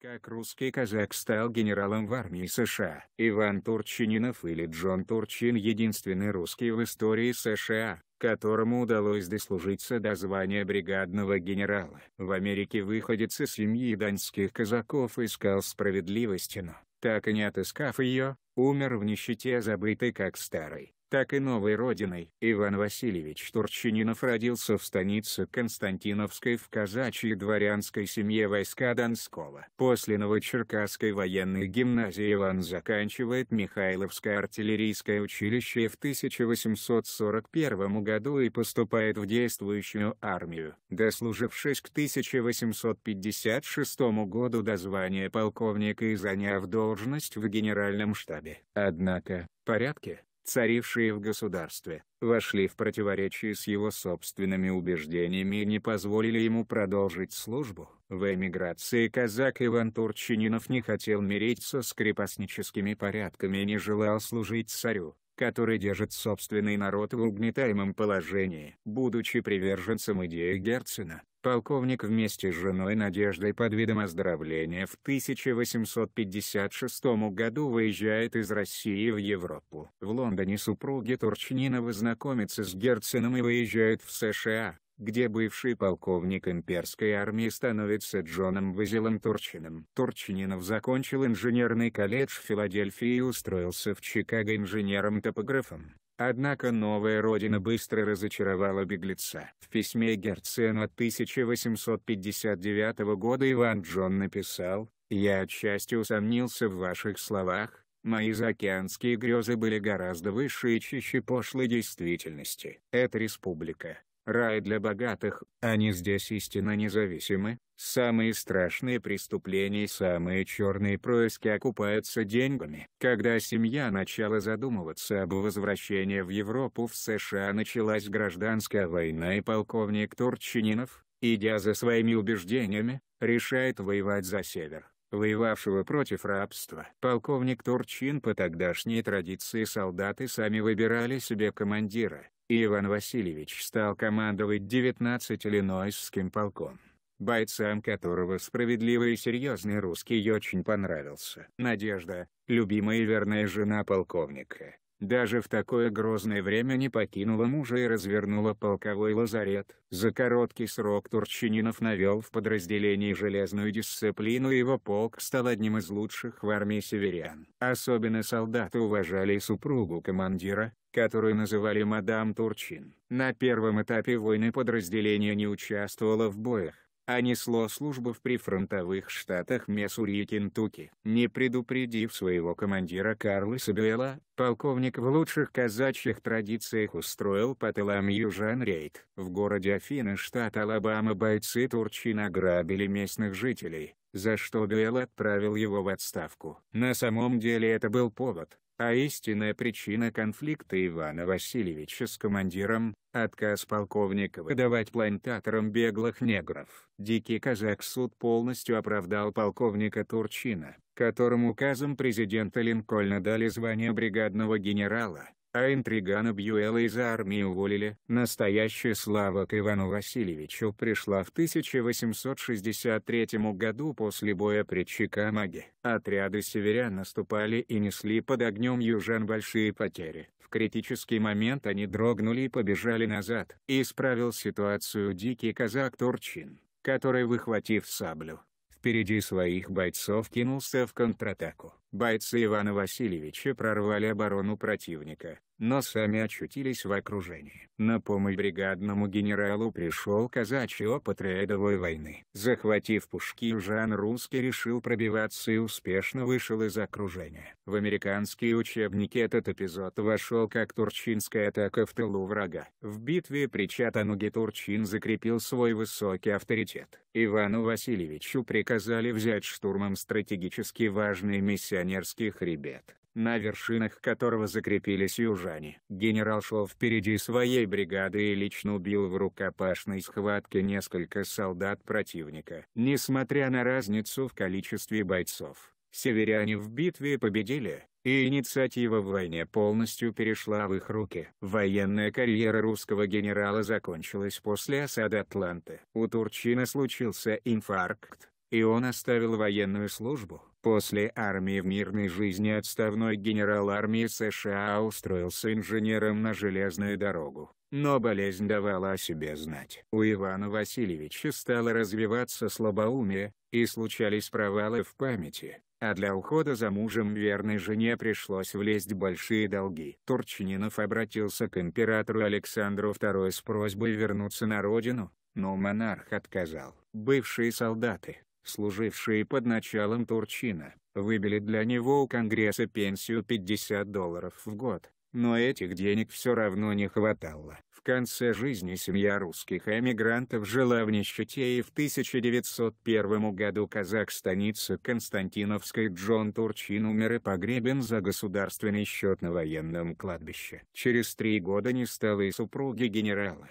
Как русский казак стал генералом в армии США. Иван Турчининов или Джон Турчин единственный русский в истории США, которому удалось дослужиться до звания бригадного генерала. В Америке выходец из семьи донских казаков искал справедливости, но, так и не отыскав ее, умер в нищете забытый как старый так и новой родиной. Иван Васильевич Турчининов родился в станице Константиновской в казачьей дворянской семье войска Донского. После Новочеркасской военной гимназии Иван заканчивает Михайловское артиллерийское училище в 1841 году и поступает в действующую армию. Дослужившись к 1856 году до звания полковника и заняв должность в генеральном штабе. Однако, порядке, царившие в государстве, вошли в противоречие с его собственными убеждениями и не позволили ему продолжить службу. В эмиграции казак Иван Турчининов не хотел мириться с крепостническими порядками и не желал служить царю который держит собственный народ в угнетаемом положении. Будучи приверженцем идеи Герцена, полковник вместе с женой Надеждой под видом оздоровления в 1856 году выезжает из России в Европу. В Лондоне супруги Турчнинова знакомятся с Герценом и выезжают в США, где бывший полковник имперской армии становится Джоном Вазилом Турчиным. Турчининов закончил инженерный колледж в Филадельфии и устроился в Чикаго инженером-топографом. Однако новая родина быстро разочаровала беглеца. В письме Герцена 1859 года Иван Джон написал, «Я отчасти усомнился в ваших словах, мои заокеанские грезы были гораздо выше и чище пошлой действительности. Эта республика, рай для богатых, они здесь истинно независимы, самые страшные преступления и самые черные происки окупаются деньгами. Когда семья начала задумываться об возвращении в Европу в США началась гражданская война и полковник Турчининов, идя за своими убеждениями, решает воевать за север воевавшего против рабства. Полковник Турчин по тогдашней традиции солдаты сами выбирали себе командира, Иван Васильевич стал командовать 19 иллинойским полком, бойцам которого справедливый и серьезный русский очень понравился. Надежда, любимая и верная жена полковника, даже в такое грозное время не покинула мужа и развернула полковой лазарет. За короткий срок Турчининов навел в подразделении железную дисциплину и его полк стал одним из лучших в армии северян. Особенно солдаты уважали супругу командира, которую называли «Мадам Турчин». На первом этапе войны подразделение не участвовало в боях а несло службу в прифронтовых штатах Миссури и Кентукки. Не предупредив своего командира Карла Белла, полковник в лучших казачьих традициях устроил по тылам южан рейд. В городе Афины, штат Алабама бойцы Турчина грабили местных жителей, за что Белл отправил его в отставку. На самом деле это был повод, а истинная причина конфликта Ивана Васильевича с командиром – отказ полковника выдавать плантаторам беглых негров. Дикий казак суд полностью оправдал полковника Турчина, которым указом президента Линкольна дали звание бригадного генерала а интригана Бьюэла из армии уволили. Настоящая слава к Ивану Васильевичу пришла в 1863 году после боя при Чикамаге. Отряды северян наступали и несли под огнем южан большие потери. В критический момент они дрогнули и побежали назад. Исправил ситуацию дикий казак Турчин, который, выхватив саблю, впереди своих бойцов кинулся в контратаку. Бойцы Ивана Васильевича прорвали оборону противника, но сами очутились в окружении. На помощь бригадному генералу пришел казачий опыт рейдовой войны. Захватив пушки, Жан Русский решил пробиваться и успешно вышел из окружения. В американские учебники этот эпизод вошел как турчинская атака в тылу врага. В битве при Чатануге Турчин закрепил свой высокий авторитет. Ивану Васильевичу приказали взять штурмом стратегически важный миссионерский хребет на вершинах которого закрепились южане. Генерал шел впереди своей бригады и лично убил в рукопашной схватке несколько солдат противника. Несмотря на разницу в количестве бойцов, северяне в битве победили, и инициатива в войне полностью перешла в их руки. Военная карьера русского генерала закончилась после осады Атланты. У Турчина случился инфаркт, и он оставил военную службу. После армии в мирной жизни отставной генерал армии США устроился инженером на железную дорогу, но болезнь давала о себе знать. У Ивана Васильевича стало развиваться слабоумие, и случались провалы в памяти, а для ухода за мужем верной жене пришлось влезть в большие долги. Турчининов обратился к императору Александру II с просьбой вернуться на родину, но монарх отказал. Бывшие солдаты, служившие под началом Турчина, выбили для него у Конгресса пенсию 50 долларов в год, но этих денег все равно не хватало. В конце жизни семья русских эмигрантов жила в нищете и в 1901 году казак станицы Константиновской Джон Турчин умер и погребен за государственный счет на военном кладбище. Через три года не стало и супруги генерала.